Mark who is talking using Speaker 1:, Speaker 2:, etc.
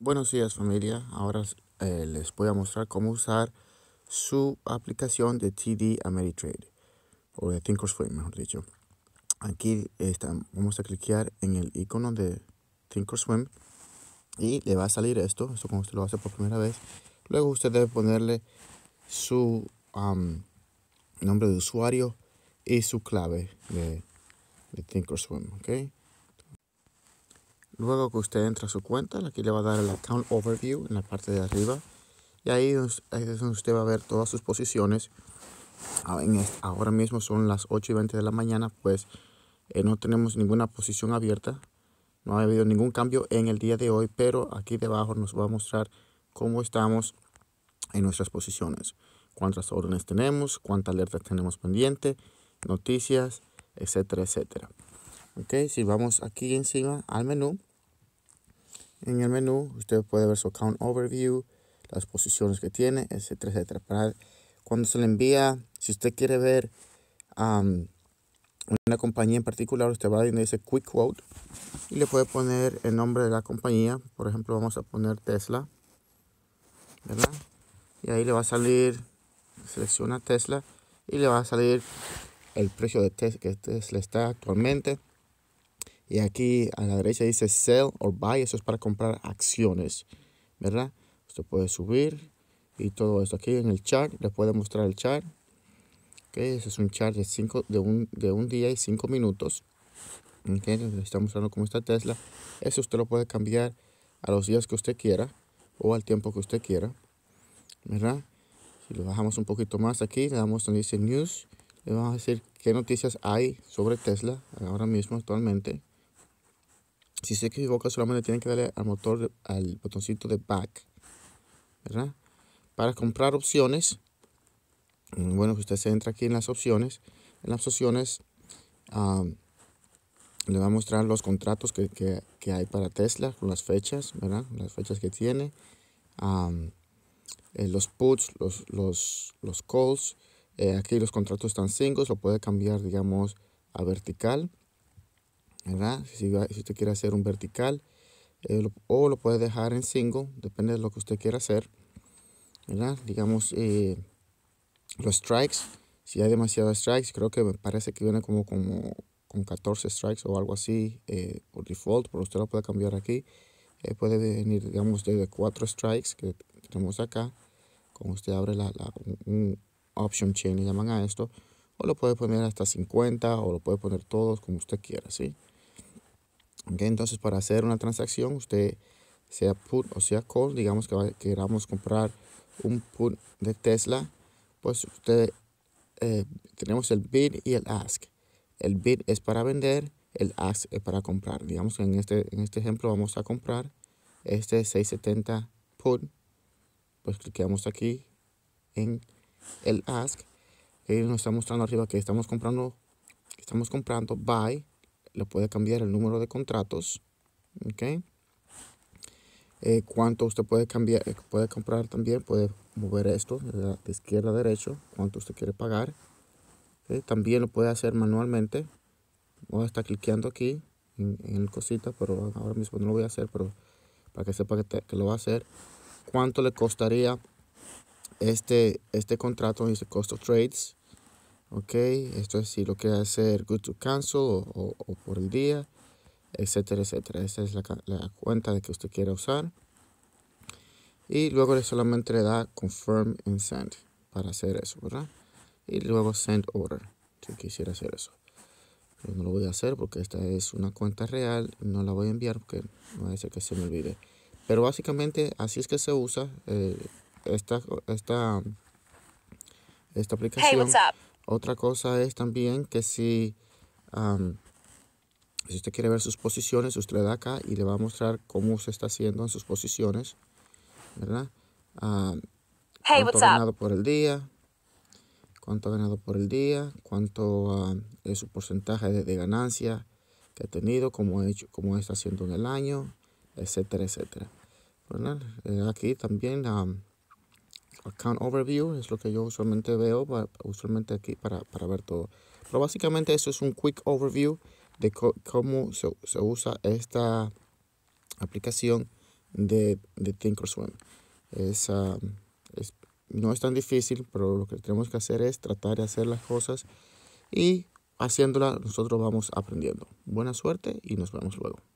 Speaker 1: Buenos días familia, ahora eh, les voy a mostrar cómo usar su aplicación de TD Ameritrade o de Thinkorswim mejor dicho. Aquí está, vamos a cliquear en el icono de Thinkorswim y le va a salir esto, esto como usted lo hace por primera vez. Luego usted debe ponerle su nombre de usuario y su clave de, de Thinkorswim, ¿ok? Luego que usted entra a su cuenta, aquí le va a dar el Account Overview en la parte de arriba. Y ahí es donde usted va a ver todas sus posiciones. Ah, ahora mismo son las 8 y 20 de la mañana, pues eh, no tenemos ninguna posición abierta. No ha habido ningún cambio en el día de hoy, pero aquí debajo nos va a mostrar cómo estamos en nuestras posiciones. Cuántas órdenes tenemos, cuántas alertas tenemos pendiente, noticias, etcétera, etcétera. Ok, si vamos aquí encima al menú, en el menú usted puede ver su account overview, las posiciones que tiene, etcétera, etcétera. Para cuando se le envía, si usted quiere ver um, una compañía en particular, usted va a donde dice Quick Quote y le puede poner el nombre de la compañía. Por ejemplo, vamos a poner Tesla, ¿verdad? Y ahí le va a salir, selecciona Tesla y le va a salir el precio de Tesla que le está actualmente y aquí a la derecha dice sell or buy, eso es para comprar acciones, ¿verdad? Usted puede subir y todo esto. Aquí en el chart, le puede mostrar el chart. Okay, ese es un chart de, cinco, de, un, de un día y cinco minutos. Okay, le está mostrando cómo está Tesla. Eso usted lo puede cambiar a los días que usted quiera o al tiempo que usted quiera, ¿verdad? Si lo bajamos un poquito más aquí, le damos donde dice News, le vamos a decir qué noticias hay sobre Tesla ahora mismo actualmente. Si se equivoca, solamente tiene que darle al motor, al botoncito de back, ¿verdad? Para comprar opciones, mm, bueno, usted se entra aquí en las opciones. En las opciones ah, le va a mostrar los contratos que, hay para Tesla, con las fechas, Las fechas que tiene, eh, los puts, los, calls. Eh, aquí los contratos están singles, lo puede cambiar, digamos, a vertical ¿verdad? Si, usted quiere hacer un vertical eh, o lo puede dejar en single, depende de lo que usted quiera hacer, ¿verdad? Digamos, eh, los strikes, si hay demasiados strikes, creo que me parece que viene como, con 14 strikes o algo así eh, por default, pero usted lo puede cambiar aquí. puede venir, digamos, desde 4 strikes que tenemos acá. Como usted abre la, la un, option chain, Y llaman a esto o lo puede poner hasta 50 o lo puede poner todos como usted quiera, ¿sí? entonces, para hacer una transacción, usted sea put o sea call, digamos que queramos comprar un put de Tesla, pues usted eh, tenemos el bid y el ask. El bid es para vender, el ask es para comprar. Digamos que en este, en este ejemplo vamos a comprar este 670 put. Pues cliqueamos aquí en el ask. Y nos está mostrando arriba que estamos comprando, estamos comprando buy le puede cambiar el número de contratos. ok eh, cuánto usted puede cambiar, eh, puede comprar también, puede mover esto de, izquierda a derecho, cuánto usted quiere pagar. También lo puede hacer manualmente. Voy a estar cliqueando aquí en, el cosita, pero ahora mismo no lo voy a hacer, pero para que sepa que, lo va a hacer. ¿Cuánto le costaría este, este contrato? Dice este cost of trades ok esto es si lo quiere hacer good to cancel o, o, por el día etcétera etcétera Esta es la, cuenta de que usted quiera usar y luego le solamente le da confirm and send para hacer eso verdad y luego send order si quisiera hacer eso no lo voy a hacer porque esta es una cuenta real no la voy a enviar porque no va a que se me olvide pero básicamente así es que se usa eh, esta esta esta aplicación otra cosa es también que si, si usted quiere ver sus posiciones, usted le da acá y le va a mostrar cómo se está haciendo en sus posiciones, ¿verdad? cuánto ha ganado por el día, cuánto ha ganado por el día, cuánto es su porcentaje de, ganancia que ha tenido, cómo, ha hecho, cómo está haciendo en el año, etcétera, etcétera. Eh, aquí también account overview, es lo que yo usualmente veo, usualmente aquí para, para ver todo. Pero básicamente eso es un quick overview de cómo se, se, usa esta aplicación de, de Thinkorswim. Es, um, es, no es tan difícil, pero lo que tenemos que hacer es tratar de hacer las cosas y haciéndola nosotros vamos aprendiendo. Buena suerte y nos vemos luego.